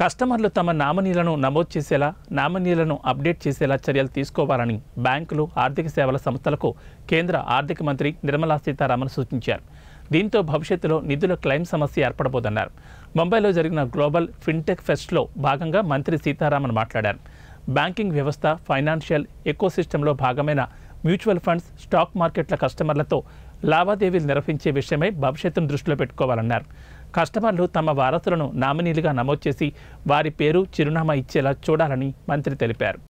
కస్టమర్లు తమ నామనీలను నమోదు చేసేలా నామనీలను అప్డేట్ చేసేలా చర్యలు తీసుకోవాలని బ్యాంకులు ఆర్థిక సేవల సంస్థలకు కేంద్ర ఆర్థిక మంత్రి నిర్మలా సీతారామన్ సూచించారు దీంతో భవిష్యత్తులో నిధుల క్లెయిమ్ సమస్య ఏర్పడబోదన్నారు ముంబైలో జరిగిన గ్లోబల్ ఫిన్టెక్ ఫెస్ట్లో భాగంగా మంత్రి సీతారామన్ మాట్లాడారు బ్యాంకింగ్ వ్యవస్థ ఫైనాన్షియల్ ఎకోసిస్టంలో భాగమైన మ్యూచువల్ ఫండ్స్ స్టాక్ మార్కెట్ల కస్టమర్లతో లావాదేవీలు నిర్వహించే విషయమై భవిష్యత్తును దృష్టిలో పెట్టుకోవాలన్నారు కస్టమర్లు తమ వారసులను నామినీలుగా నమోదు చేసి వారి పేరు చిరునామా ఇచ్చేలా చూడాలని మంత్రి తెలిపారు